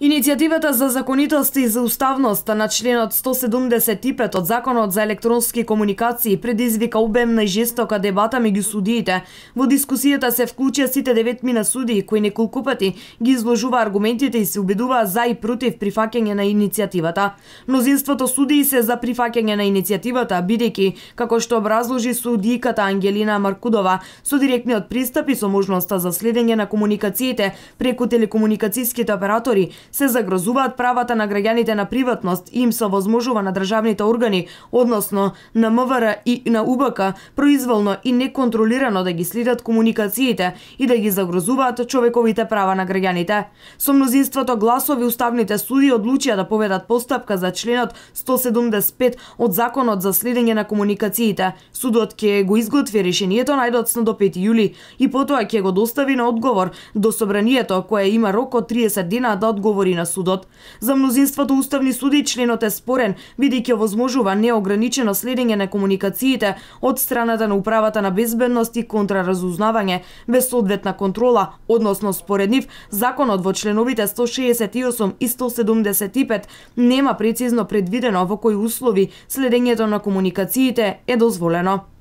Иницијативата за законитост и за уставност на членот 175 од Законот за електронски комуникации предизвика обемна и жестока дебата меѓу судиите. Во дискусијата се вклучија сите деветмина судии кои неколку пати ги изложува аргументите и се убедува за и против прифаќање на иницијативата. Мнозинството судии се за прифаќање на иницијативата, бидејќи, како што образложи судијката Ангелина Маркудова, со директниот пристап и со можноста за следење на комуникациите преку телекомуникацијските оператори, се загрозуваат правата на граѓаните на приватност и им се возможува на државните органи, односно на МВР и на УБК, произволно и неконтролирано да ги следат комуникациите и да ги загрозуваат човековите права на граѓаните. Со мнозинството гласови уставните суди одлучија да поведат постапка за членот 175 од Законот за следење на комуникациите. Судот ќе го изготви решението најдоцна до 5 јули и потоа ќе го достави на одговор до собранието кое има рок од 30 дена да одговори одговори на судот. За мнозинството уставни суди членот е спорен, бидејќи овозможува неограничено следење на комуникациите од страната на управата на безбедност и контраразузнавање без соодветна контрола, односно според нив законот во членовите 168 и 175 нема прецизно предвидено во кои услови следењето на комуникациите е дозволено.